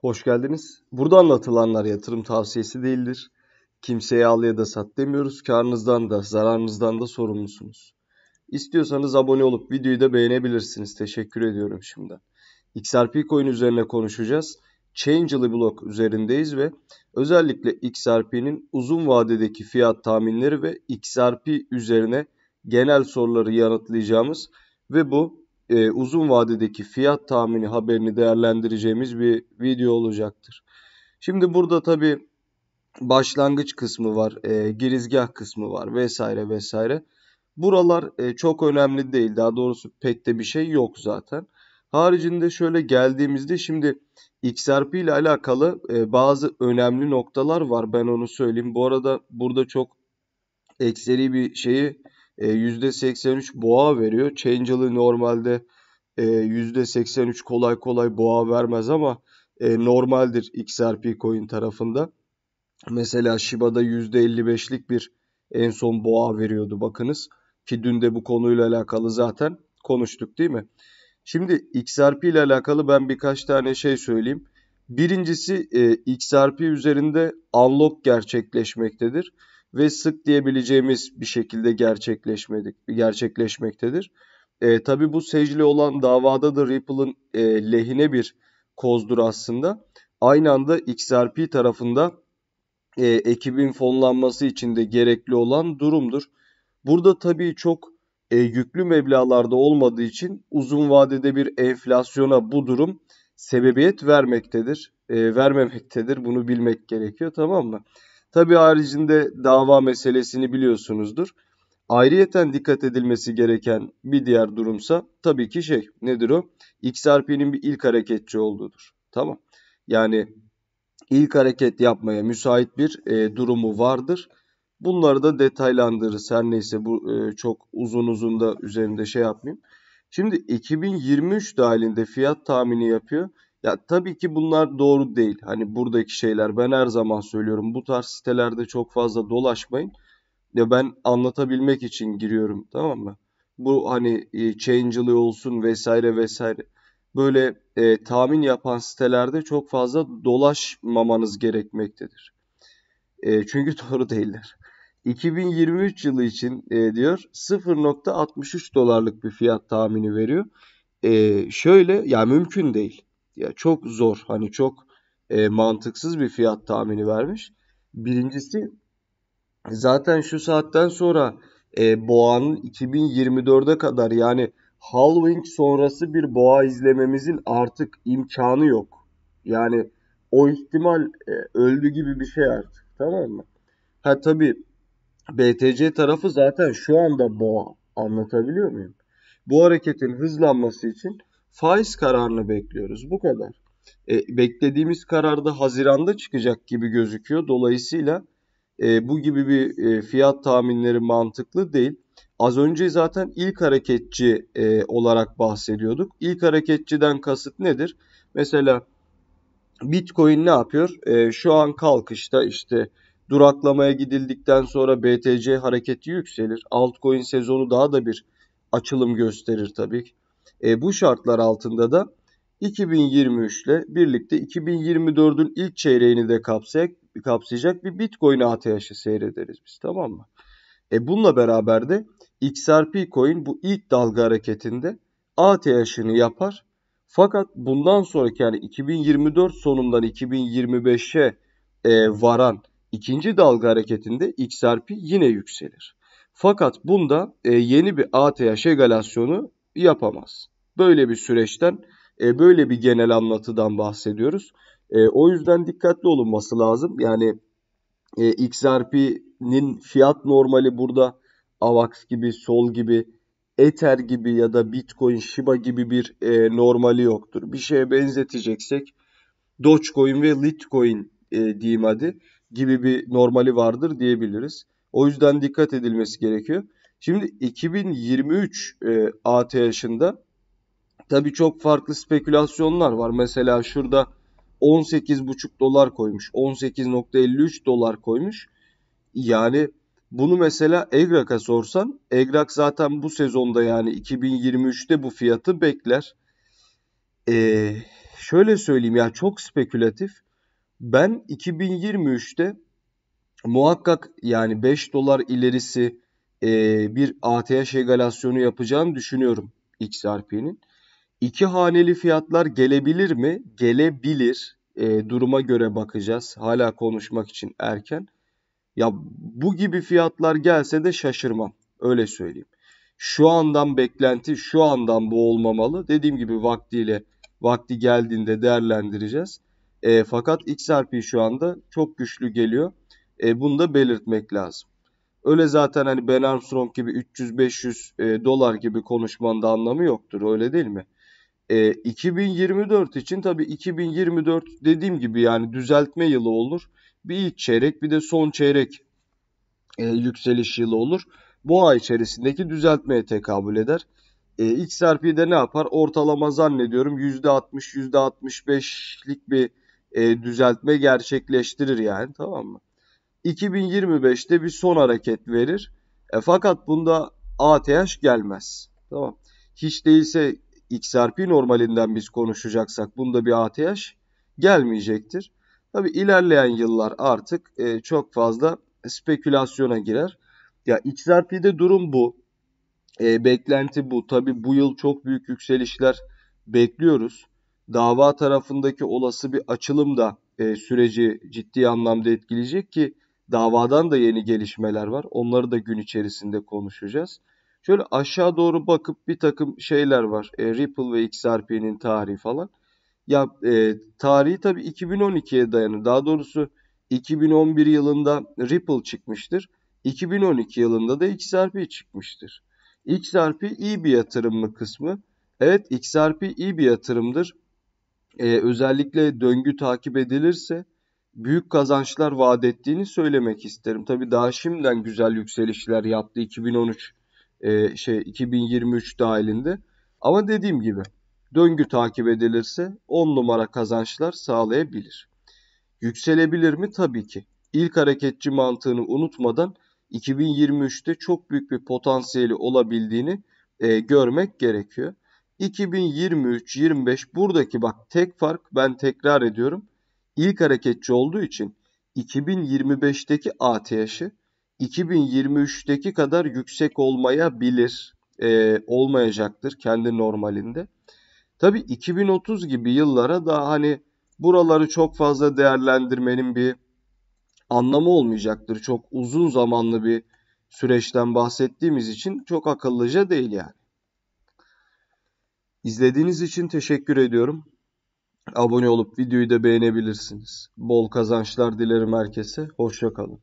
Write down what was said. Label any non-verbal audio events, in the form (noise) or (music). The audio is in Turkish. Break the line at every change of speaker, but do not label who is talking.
Hoş geldiniz. Burada anlatılanlar yatırım tavsiyesi değildir. Kimseye al ya da sat demiyoruz. Karnınızdan da zararınızdan da sorumlusunuz. İstiyorsanız abone olup videoyu da beğenebilirsiniz. Teşekkür ediyorum şimdi. XRP coin üzerine konuşacağız. Changeable Block üzerindeyiz ve özellikle XRP'nin uzun vadedeki fiyat tahminleri ve XRP üzerine genel soruları yanıtlayacağımız ve bu e, uzun vadedeki fiyat tahmini haberini değerlendireceğimiz bir video olacaktır. Şimdi burada tabi başlangıç kısmı var, e, girizgah kısmı var vesaire vesaire. Buralar e, çok önemli değil. Daha doğrusu pek de bir şey yok zaten. Haricinde şöyle geldiğimizde şimdi XRP ile alakalı e, bazı önemli noktalar var. Ben onu söyleyeyim. Bu arada burada çok ekseri bir şeyi %83 e, boğa veriyor. Changel'ı normalde %83 e, kolay kolay boğa vermez ama e, normaldir XRP coin tarafında. Mesela Shiba'da %55'lik bir en son boğa veriyordu bakınız. Ki dün de bu konuyla alakalı zaten konuştuk değil mi? Şimdi XRP ile alakalı ben birkaç tane şey söyleyeyim. Birincisi XRP üzerinde unlock gerçekleşmektedir ve sık diyebileceğimiz bir şekilde gerçekleşmedik, gerçekleşmektedir. E, tabii bu secli olan davada da Ripple'ın e, lehine bir kozdur aslında. Aynı anda XRP tarafında e, ekibin fonlanması için de gerekli olan durumdur. Burada tabii çok e, yüklü meblalarda olmadığı için uzun vadede bir enflasyona bu durum sebebiyet vermektedir. E, vermemektedir. Bunu bilmek gerekiyor tamam mı? Tabi haricinde dava meselesini biliyorsunuzdur. Ayrıyeten dikkat edilmesi gereken bir diğer durumsa tabii ki şey nedir o? XRP'nin bir ilk hareketçi olduğudur. Tamam. Yani ilk hareket yapmaya müsait bir e, durumu vardır. Bunları da detaylandırırız. Her neyse bu e, çok uzun uzun da üzerinde şey yapmayayım. Şimdi 2023 dahilinde fiyat tahmini yapıyor. Ya tabii ki bunlar doğru değil. Hani buradaki şeyler ben her zaman söylüyorum. Bu tarz sitelerde çok fazla dolaşmayın. Ya ben anlatabilmek için giriyorum tamam mı? Bu hani e, Changel'ı olsun vesaire vesaire. Böyle e, tahmin yapan sitelerde çok fazla dolaşmamanız gerekmektedir. E, çünkü (laughs) doğru değiller. 2023 yılı için e, diyor 0.63 dolarlık bir fiyat tahmini veriyor. E, şöyle ya mümkün değil ya çok zor hani çok e, mantıksız bir fiyat tahmini vermiş. Birincisi zaten şu saatten sonra e, boğanın 2024'e kadar yani Halloween sonrası bir boğa izlememizin artık imkanı yok. Yani o ihtimal e, öldü gibi bir şey artık tamam mı? Ha tabii BTC tarafı zaten şu anda boğa anlatabiliyor muyum? Bu hareketin hızlanması için faiz kararını bekliyoruz. Bu kadar. E, beklediğimiz karar da Haziran'da çıkacak gibi gözüküyor. Dolayısıyla e, bu gibi bir e, fiyat tahminleri mantıklı değil. Az önce zaten ilk hareketçi e, olarak bahsediyorduk. İlk hareketçiden kasıt nedir? Mesela Bitcoin ne yapıyor? E, şu an kalkışta işte duraklamaya gidildikten sonra BTC hareketi yükselir. Altcoin sezonu daha da bir açılım gösterir tabii e, bu şartlar altında da 2023 ile birlikte 2024'ün ilk çeyreğini de kapsayacak, kapsayacak bir Bitcoin ATH'i seyrederiz biz tamam mı? E bununla beraber de XRP coin bu ilk dalga hareketinde ATH'ini yapar. Fakat bundan sonraki yani 2024 sonundan 2025'e e, varan ikinci dalga hareketinde XRP yine yükselir. Fakat bunda e, yeni bir ATH egalasyonu yapamaz. Böyle bir süreçten, e, böyle bir genel anlatıdan bahsediyoruz. E, o yüzden dikkatli olunması lazım. Yani e, XRP'nin fiyat normali burada AVAX gibi, SOL gibi, Ether gibi ya da Bitcoin, Shiba gibi bir e, normali yoktur. Bir şeye benzeteceksek Dogecoin ve Litecoin e, diyeyim hadi gibi bir normali vardır diyebiliriz. O yüzden dikkat edilmesi gerekiyor. Şimdi 2023 e, yaşında tabii çok farklı spekülasyonlar var. Mesela şurada 18,5 dolar koymuş. 18.53 dolar koymuş. Yani bunu mesela Egrak'a sorsan Egrak zaten bu sezonda yani 2023'te bu fiyatı bekler. Ee, şöyle söyleyeyim ya çok spekülatif. Ben 2023'te muhakkak yani 5 dolar ilerisi e, bir ATH egalasyonu yapacağını düşünüyorum XRP'nin. İki haneli fiyatlar gelebilir mi? Gelebilir. E, duruma göre bakacağız. Hala konuşmak için erken. Ya bu gibi fiyatlar gelse de şaşırmam. Öyle söyleyeyim. Şu andan beklenti şu andan bu olmamalı. Dediğim gibi vaktiyle vakti geldiğinde değerlendireceğiz. E, fakat XRP şu anda çok güçlü geliyor. E, bunu da belirtmek lazım. Öyle zaten hani Ben Armstrong gibi 300-500 e, dolar gibi konuşmanda anlamı yoktur öyle değil mi? E, 2024 için tabi 2024 dediğim gibi yani düzeltme yılı olur. Bir ilk çeyrek bir de son çeyrek e, yükseliş yılı olur. Bu ay içerisindeki düzeltmeye tekabül eder. E, XRP'de ne yapar? Ortalama zannediyorum %60-%65'lik bir e, düzeltme gerçekleştirir yani tamam mı? 2025'te bir son hareket verir. E, fakat bunda ATH gelmez. Tamam. Hiç değilse XRP normalinden biz konuşacaksak bunda bir ATH gelmeyecektir. Tabi ilerleyen yıllar artık e, çok fazla spekülasyona girer. Ya XRP'de durum bu. E, beklenti bu. Tabi bu yıl çok büyük yükselişler bekliyoruz. Dava tarafındaki olası bir açılım da e, süreci ciddi anlamda etkileyecek ki Davadan da yeni gelişmeler var. Onları da gün içerisinde konuşacağız. Şöyle aşağı doğru bakıp bir takım şeyler var. E, Ripple ve XRP'nin tarihi falan. Ya e, tarihi tabii 2012'ye dayanır. Daha doğrusu 2011 yılında Ripple çıkmıştır. 2012 yılında da XRP çıkmıştır. XRP iyi bir yatırım mı kısmı? Evet XRP iyi bir yatırımdır. Ee, özellikle döngü takip edilirse büyük kazançlar vaat ettiğini söylemek isterim. Tabi daha şimdiden güzel yükselişler yaptı 2013 e, şey 2023 dahilinde. Ama dediğim gibi döngü takip edilirse 10 numara kazançlar sağlayabilir. Yükselebilir mi? Tabii ki. İlk hareketçi mantığını unutmadan 2023'te çok büyük bir potansiyeli olabildiğini e, görmek gerekiyor. 2023-25 buradaki bak tek fark ben tekrar ediyorum ilk hareketçi olduğu için 2025'teki ATH'i 2023'teki kadar yüksek olmayabilir, e, olmayacaktır kendi normalinde. Tabi 2030 gibi yıllara da hani buraları çok fazla değerlendirmenin bir anlamı olmayacaktır. Çok uzun zamanlı bir süreçten bahsettiğimiz için çok akıllıca değil yani. İzlediğiniz için teşekkür ediyorum. Abone olup videoyu da beğenebilirsiniz. Bol kazançlar dilerim herkese. Hoşçakalın.